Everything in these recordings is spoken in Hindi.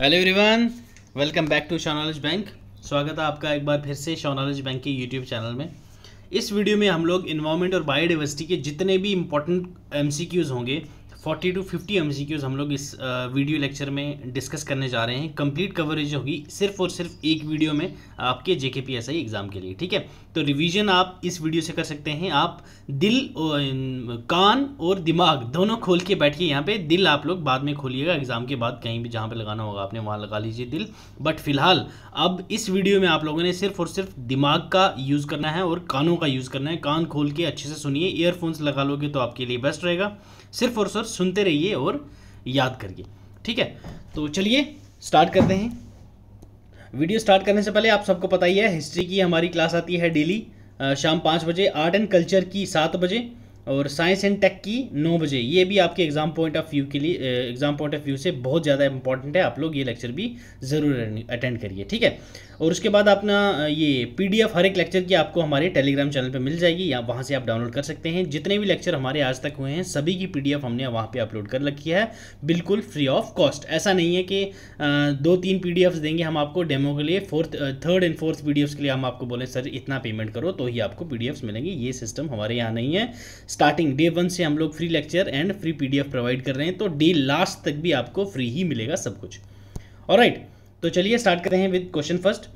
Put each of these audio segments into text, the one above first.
Hello everyone welcome back to Shawnledge bank स्वागत है आपका एक बार फिर से शॉनॉलेज बैंक के यूट्यूब चैनल में इस वीडियो में हम लोग इन्वायरमेंट और बायोडाइवर्सिटी के जितने भी इंपॉर्टेंट एमसीक्यूज़ होंगे फोर्टी टू फिफ्टी एम हम लोग इस वीडियो लेक्चर में डिस्कस करने जा रहे हैं कंप्लीट कवरेज होगी सिर्फ और सिर्फ एक वीडियो में आपके जे के एग्ज़ाम के लिए ठीक है तो रिवीजन आप इस वीडियो से कर सकते हैं आप दिल कान और दिमाग दोनों खोल के बैठिए यहाँ पे दिल आप लोग बाद में खोलिएगा एग्ज़ाम के बाद कहीं भी जहाँ पर लगाना होगा आपने वहाँ लगा लीजिए दिल बट फिलहाल अब इस वीडियो में आप लोगों ने सिर्फ और सिर्फ दिमाग का यूज़ करना है और कानों का यूज़ करना है कान खोल के अच्छे से सुनिए ईयरफोन्स लगा लोगे तो आपके लिए बेस्ट रहेगा सिर्फ और सिर्फ सुनते रहिए और याद करिए ठीक है तो चलिए स्टार्ट करते हैं वीडियो स्टार्ट करने से पहले आप सबको पता ही है हिस्ट्री की हमारी क्लास आती है डेली शाम पाँच बजे आर्ट एंड कल्चर की सात बजे और साइंस एंड टेक की नौ बजे ये भी आपके एग्ज़ाम पॉइंट ऑफ व्यू के लिए एग्ज़ाम पॉइंट ऑफ व्यू से बहुत ज़्यादा इंपॉर्टेंट है आप लोग ये लेक्चर भी ज़रूर अटेंड करिए ठीक है और उसके बाद अपना ये पीडीएफ हर एक लेक्चर की आपको हमारे टेलीग्राम चैनल पर मिल जाएगी या वहाँ से आप डाउनलोड कर सकते हैं जितने भी लेक्चर हमारे आज तक हुए हैं सभी की पी हमने वहाँ पर अपलोड कर रखी है बिल्कुल फ्री ऑफ कॉस्ट ऐसा नहीं है कि दो तीन पी देंगे हम आपको डेमो के लिए fourth third and fourth P के लिए हम आपको बोले सर इतना पेमेंट करो तो ही आपको पी मिलेंगे ये सिस्टम हमारे यहाँ नहीं है स्टार्टिंग डे वन से हम लोग free lecture and free PDF provide कर रहे हैं तो डे लास्ट तक भी आपको फ्री ही मिलेगा सब कुछ और राइट तो चलिए स्टार्ट करते हैं with question first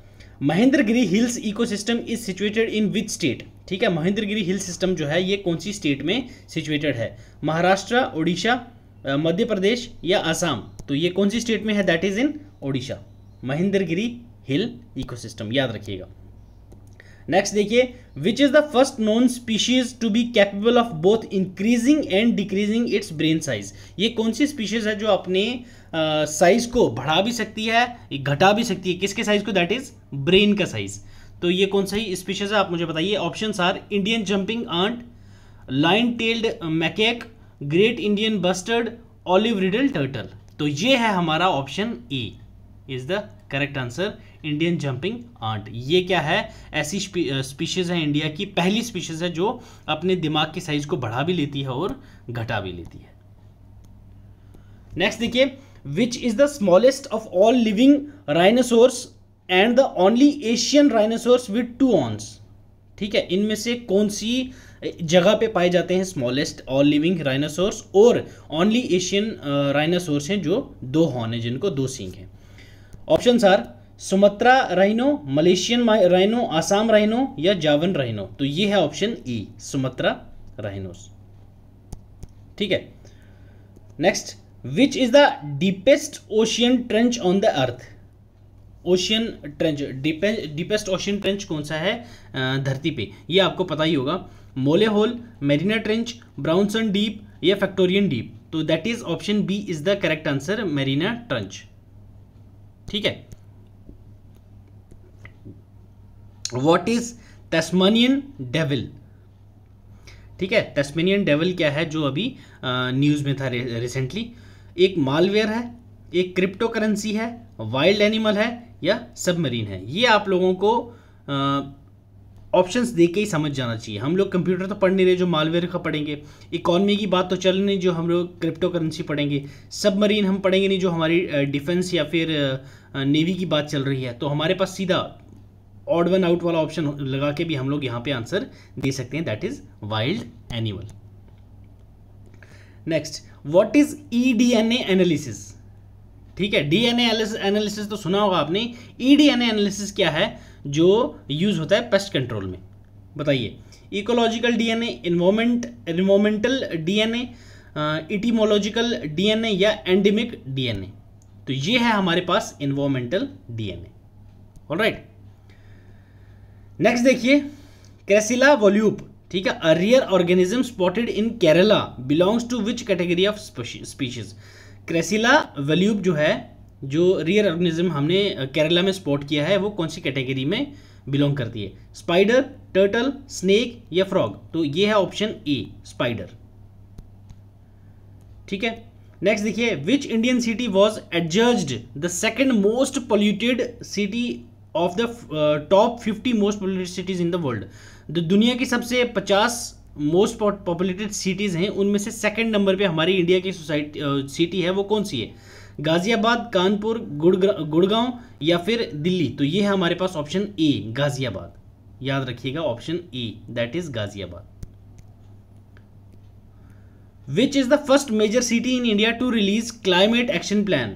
Mahendragiri hills ecosystem is situated in which state ठीक है महेंद्रगिरी हिल सिस्टम जो है ये कौन सी स्टेट में सिचुएटेड है महाराष्ट्र ओडिशा मध्य प्रदेश या आसाम तो ये कौन सी स्टेट में है that is in Odisha Mahendragiri hill ecosystem याद रखिएगा नेक्स्ट देखिए which is the first known species to be capable of both increasing and decreasing its brain size ये कौन सी स्पीशीज है जो अपने साइज uh, को बढ़ा भी सकती है घटा भी सकती है किसके साइज को दैट इज ब्रेन का साइज तो ये कौन सा ही स्पीशीज है आप मुझे बताइए option are Indian jumping ant lion tailed macaque great Indian bustard olive ridley turtle तो ये है हमारा option E e. Is the correct answer Indian jumping ant ये क्या है ऐसी स्पीशीज़ है इंडिया की पहली स्पीशीज़ है जो अपने दिमाग की साइज को बढ़ा भी लेती है और घटा भी लेती है नेक्स्ट देखिए which is the smallest of all living rhinoceros and the only Asian rhinoceros with two horns ठीक है इनमें से कौन सी जगह पे पाए जाते हैं स्मॉलेस्ट ऑल लिविंग राइनासोर्स और ओनली एशियन राइनासोर्स हैं जो दो हॉर्न है जिनको दो सींग हैं option are Sumatra rhino Malaysian rhino Assam rhino या जावन राइनो तो ये है ऑप्शन ई सुमत्रा राइनोस ठीक है next which is the deepest ocean trench on the earth ocean trench deepest ocean trench कौन सा है धरती पे ये आपको पता ही होगा Molloy hole Mariana trench Brownson deep या फैक्टोरियन डीप तो that is option B is the correct answer Mariana trench ठीक है वॉट इज तस्मानियन डेविल ठीक है तस्मानियन डेविल क्या है जो अभी न्यूज़ में था रिसेंटली एक मालवेयर है एक क्रिप्टो करेंसी है वाइल्ड एनिमल है या सबमरीन है ये आप लोगों को ऑप्शंस दे के ही समझ जाना चाहिए हम लोग कंप्यूटर तो पढ़ नहीं रहे जो मालवेयर का पढ़ेंगे इकॉनमी की बात तो चल नहीं जो हम लोग क्रिप्टो करेंसी पढ़ेंगे सबमरीन हम पढ़ेंगे नहीं जो हमारी डिफेंस या फिर नेवी की बात चल रही है तो हमारे पास सीधा ऑड वन आउट वाला ऑप्शन लगा के भी हम लोग यहाँ पे आंसर दे सकते हैं that is wild animal next what is E D N A analysis ठीक है डीएनए एनालिसिस तो सुना होगा आपने ईडीएनए e एनालिसिस क्या है जो यूज़ होता है पेस्ट कंट्रोल में बताइए ecological DNA environment environmental DNA etymological DNA या एंडेमिक डीएनए तो ये है हमारे पास इन्वॉमेंटल डीएनए ऑलराइट नेक्स्ट देखिए क्रेसिला वोल्यूप ठीक है a rare organism spotted in Kerala belongs to which category of species क्रेसिला वल्यूब जो है जो रियर ऑर्गेनिज्म हमने केरला में स्पॉट किया है वो कौन सी कैटेगरी में बिलोंग करती है स्पाइडर टर्टल स्नेक या फ्रॉग तो ये है ऑप्शन ए स्पाइडर ठीक है नेक्स्ट देखिए which Indian city was adjudged the second most polluted city of the top fifty most polluted cities in the world दुनिया की सबसे पचास मोस्ट पॉपुलेटेड सिटीज़ हैं उनमें से सेकंड नंबर पे हमारी इंडिया की सोसाइटी सिटी है वो कौन सी है गाज़ियाबाद कानपुर गुड़गांव या फिर दिल्ली तो ये है हमारे पास ऑप्शन ए गाज़ियाबाद याद रखिएगा option A that is Ghaziabad which is the first major city in India to release climate action plan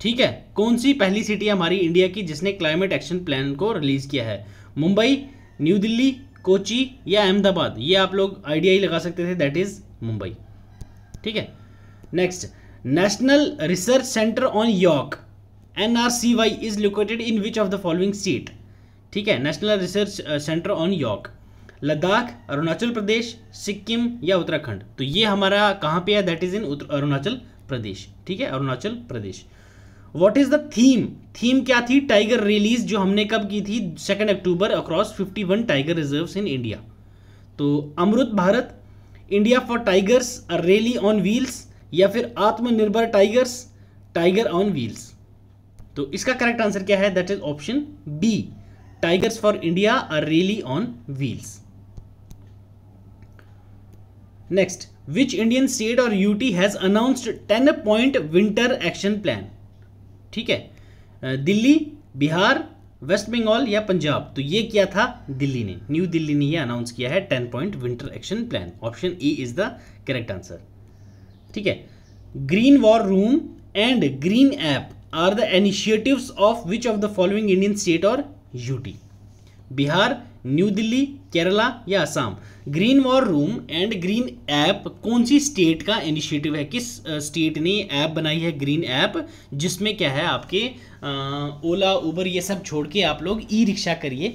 ठीक है कौन सी पहली सिटी है हमारी इंडिया की जिसने क्लाइमेट एक्शन प्लान को रिलीज किया है मुंबई न्यू दिल्ली कोची या अहमदाबाद ये आप लोग आइडिया ही लगा सकते थे दैट इज मुंबई ठीक है next national research centre on yak N R C Y is located in which of the following state ठीक है national research centre on yak Ladakh Arunachal Pradesh Sikkim या उत्तराखंड तो ये हमारा कहाँ पे है that is in Arunachal Pradesh ठीक है Arunachal Pradesh what is the theme theme क्या थी टाइगर रिलीज जो हमने कब की थी second October across 51 tiger reserve in India तो Amrit Bharat India for tigers rally on wheels या फिर आत्मनिर्भर टाइगर्स टाइगर ऑन व्हील्स तो इसका करेक्ट आंसर क्या है that is option B tigers for India are rally on wheels next which Indian state or UT has announced ten point winter action plan ठीक है दिल्ली बिहार वेस्ट बंगाल या पंजाब तो ये क्या था दिल्ली ने न्यू दिल्ली ने ये अनाउंस किया है ten point winter action plan option A is the correct answer ठीक है green war room and green app are the initiatives of which of the following Indian state or UT Bihar New Delhi Kerala या Assam green war room and green app कौन सी स्टेट का इनिशिएटिव है किस स्टेट ने ऐप बनाई है ग्रीन ऐप जिसमें क्या है आपके ओला उबर ये सब छोड़ के आप लोग ई रिक्शा करिए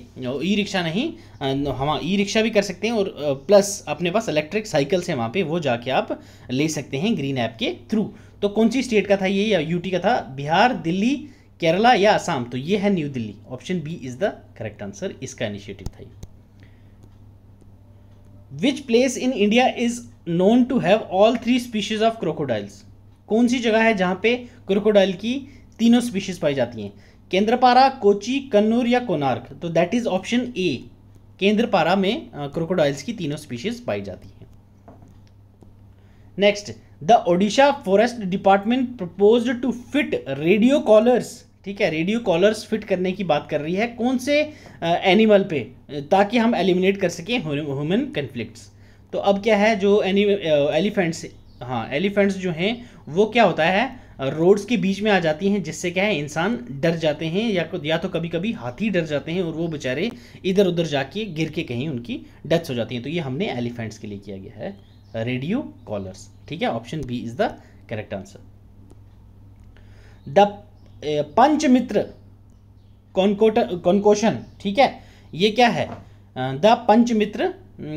ई रिक्शा नहीं हम हाँ, ई रिक्शा भी कर सकते हैं और प्लस अपने पास इलेक्ट्रिक साइकिल्स हैं वहाँ पे वो जाके आप ले सकते हैं ग्रीन ऐप के थ्रू तो कौन सी स्टेट का था ये या यूटी का था बिहार दिल्ली केरला या आसाम तो ये है New Delhi option B is the correct answer इसका इनिशिएटिव था which place in India is known to have all three species of crocodiles कौन सी जगह है जहां पे क्रोकोडाइल की तीनों स्पीशीज पाई जाती हैं केंद्रपारा कोची कन्नूर या कोनार्क तो that is option A Kendrapara में क्रोकोडाइल्स की तीनों स्पीशीज पाई जाती हैं next the Odisha forest department propose to fit radio collars ठीक है रेडियो कॉलर्स फिट करने की बात कर रही है कौन से एनिमल पे ताकि हम एलिमिनेट कर सकें ह्यूमन कन्फ्लिक्ट्स तो अब क्या है जो एनी एलिफेंट्स हाँ एलिफेंट्स जो हैं वो क्या होता है रोड्स के बीच में आ जाती हैं जिससे क्या है इंसान डर जाते हैं या या तो कभी कभी हाथी डर जाते हैं और वो बेचारे इधर उधर जाके गिर के कहीं उनकी डेथ हो जाती हैं तो ये हमने एलिफेंट्स के लिए किया गया है रेडियो कॉलर्स ठीक है option B is the correct answer the Panchamitra concoct concoction ठीक है ये क्या है the Panchamitra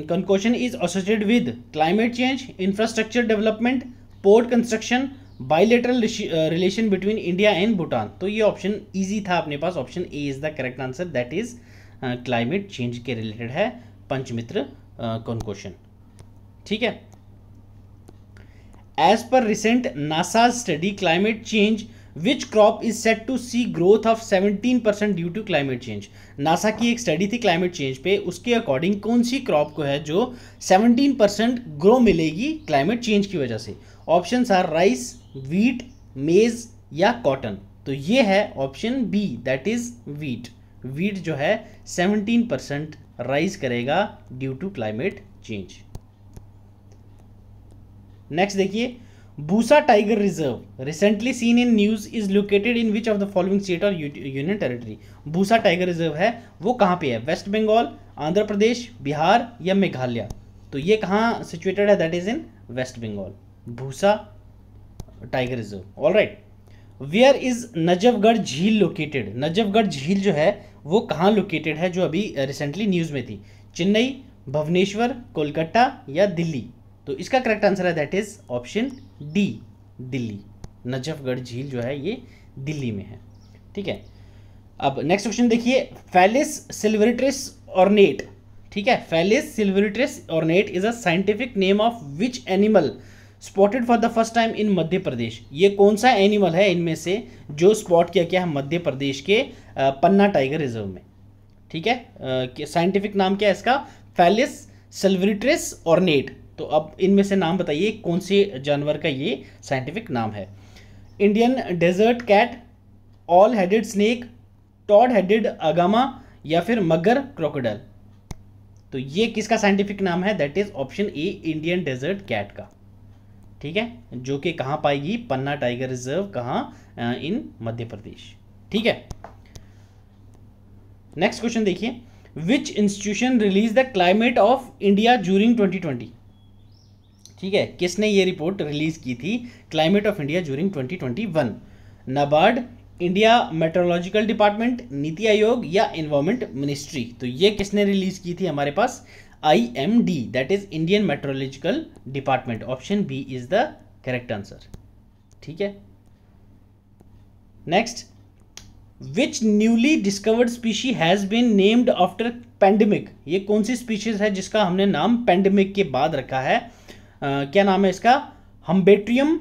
concoction is associated with climate change infrastructure development port construction bilateral relation between India and Bhutan तो ये ऑप्शन इजी था अपने पास option A is the correct answer that is climate change के रिलेटेड है पंचमित्र कॉन्कोशन ठीक है as per recent NASA study climate change which crop is set to see growth of 17 percent due to climate change NASA की एक स्टडी थी क्लाइमेट चेंज पे उसके अकॉर्डिंग कौन सी क्रॉप को है जो 17 परसेंट ग्रो मिलेगी क्लाइमेट चेंज की वजह से ऑप्शन आर राइस वीट मेज या कॉटन तो ये है option B that is wheat wheat जो है 17 परसेंट राइज करेगा due to climate change next देखिए Buxa tiger reserve recently seen in news is located in which of the following state or union territory Buxa tiger reserve है वो कहाँ पे है वेस्ट बंगाल आंध्र प्रदेश बिहार या मेघालय तो ये कहाँ सिचुएटेड है that is in West Bengal भूसा tiger reserve all right where is Najafgarh Jheel located Najafgarh Jheel जो है वो कहाँ लोकेटेड है जो अभी रिसेंटली न्यूज़ में थी चेन्नई भुवनेश्वर कोलकाता या दिल्ली तो इसका करेक्ट आंसर है that is option D Delhi Najafgarh Jheel जो है ये दिल्ली में है ठीक है अब नेक्स्ट क्वेश्चन देखिए फैलिस सिल्वरिट्रिस ऑर्नेट ठीक है Felis silvestris ornata is a scientific name of which animal spotted for the first time in Madhya Pradesh ये कौन सा एनिमल है इनमें से जो स्पॉट किया गया है मध्य प्रदेश के पन्ना टाइगर रिजर्व में ठीक है साइंटिफिक नाम क्या है इसका फैलिस सिल्वरिट्रिस ऑर्नेट तो अब इनमें से नाम बताइए कौन से जानवर का ये साइंटिफिक नाम है Indian desert cat all headed snake toad headed agama या फिर मगर क्रोकोडल तो ये किसका साइंटिफिक नाम है that is option A Indian desert cat का ठीक है जो कि कहां पाएगी पन्ना टाइगर रिजर्व कहां इन मध्य प्रदेश ठीक है नेक्स्ट क्वेश्चन देखिए which institution release the climate of India during 2020 ठीक है किसने ये रिपोर्ट रिलीज़ की थी climate of India during 2021 NABARD India meteorological department NITI Aayog या इन्वायरमेंट मिनिस्ट्री तो ये किसने रिलीज़ की थी हमारे पास I M D that is Indian meteorological department option B is the correct answer ठीक है next which newly discovered species has been named after pandemic ये कौन सी स्पीशीज़ है जिसका हमने नाम पेंडेमिक के बाद रखा है क्या नाम है इसका हम्बेट्रियम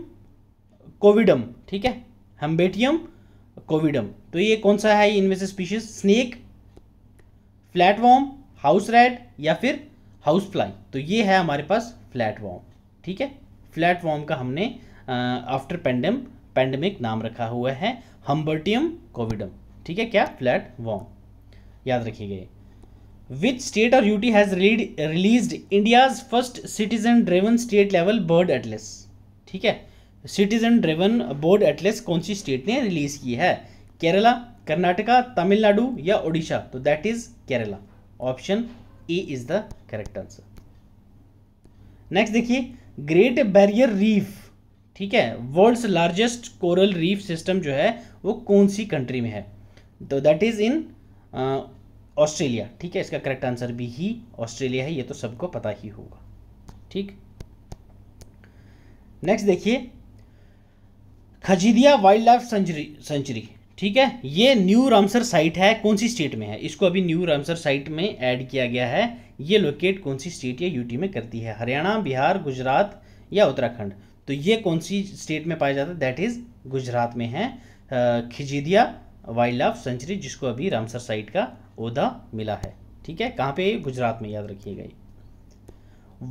कोविडम ठीक है हम्बेटियम कोविडम तो ये कौन सा है इनमें से species snake flatworm house red या फिर हाउस फ्लाई तो ये है हमारे पास फ्लैटवॉर्म ठीक है फ्लैटवॉर्म का हमने आफ्टर पेंडेम पेंडेमिक नाम रखा हुआ है हम्बर्टियम कोविडम ठीक है क्या फ्लैट वॉर्म याद रखिए Which state or UT has released India's first citizen driven state level bird atlas ठीक है सिटीजन ड्रेवन बर्ड एटलेस कौन सी स्टेट ने रिलीज की है केरला कर्नाटका तमिलनाडु या ओडिशा तो that is Kerala option A is the correct answer next देखिए ग्रेट बैरियर रीफ ठीक है world's largest coral reef system जो है वो कौन सी कंट्री में है तो दैट इज इन ऑस्ट्रेलिया ठीक है इसका करेक्ट आंसर भी ही ऑस्ट्रेलिया है ये तो सबको पता ही होगा ठीक नेक्स्ट देखिए Khijadia wildlife sanctuary sanctuary ठीक है ये न्यू रामसर साइट है कौन सी स्टेट में है इसको अभी न्यू रामसर साइट में ऐड किया गया है ये लोकेट कौन सी स्टेट या यूटी में करती है हरियाणा बिहार गुजरात या उत्तराखंड तो ये कौन सी स्टेट में पाया जाता है दैट इज़ गुजरात में है खिजीदिया वाइल्ड लाइफ सेंचुरी जिसको अभी रामसर साइट का ओहदा मिला है ठीक है कहाँ पे गुजरात में याद रखिएगा ये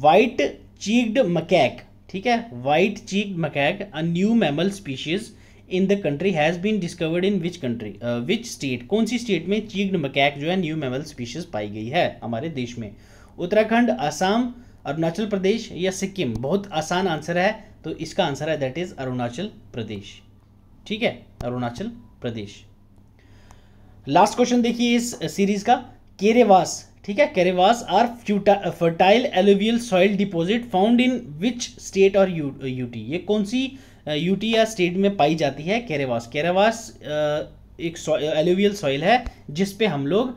वाइट चीक्ड मकैक ठीक है white cheeked macaque a new mammal species in the country has been discovered in which country which state कौन सी स्टेट में चीक्ड मकैक जो है न्यू मैमल स्पीशीज पाई गई है हमारे देश में उत्तराखंड असम अरुणाचल प्रदेश या सिक्किम बहुत आसान आंसर है तो इसका आंसर है दैट इज़ अरुणाचल प्रदेश ठीक है अरुणाचल प्रदेश लास्ट क्वेश्चन देखिए इस सीरीज का केरेवास ठीक है karewas are fertile alluvial soil deposit found in which state or UT ये कौन सी यूटी uh, या स्टेट में पाई जाती है केरेवास केरेवास uh, एक एलोवियल सॉइल uh, है जिस पे हम लोग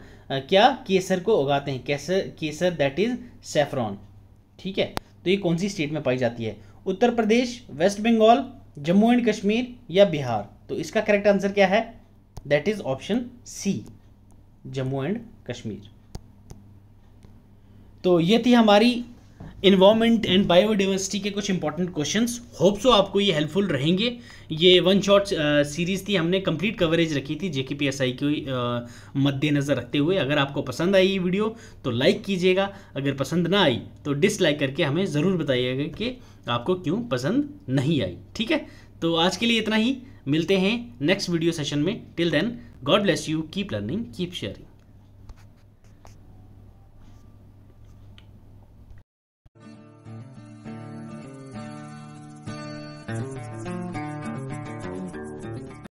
क्या केसर को उगाते हैं केसर केसर दैट इज सेफ्रॉन ठीक है तो ये कौन सी स्टेट में पाई जाती है उत्तर प्रदेश वेस्ट बंगाल जम्मू एंड कश्मीर या बिहार तो इसका करेक्ट आंसर क्या है that is option C Jammu and Kashmir तो ये थी हमारी इन्वामेंट एंड बायोडाइवर्सिटी के कुछ इंपॉर्टेंट क्वेश्चंस होप सो आपको ये हेल्पफुल रहेंगे ये वन शॉट सीरीज़ थी हमने कंप्लीट कवरेज रखी थी जे के पी एस आई की uh, मद्देनज़र रखते हुए अगर आपको पसंद आई ये वीडियो तो लाइक कीजिएगा अगर पसंद ना आई तो डिसलाइक करके हमें ज़रूर बताइएगा कि आपको क्यों पसंद नहीं आई ठीक है तो आज के लिए इतना ही मिलते हैं नेक्स्ट वीडियो सेशन में till then God bless you keep learning keep sharing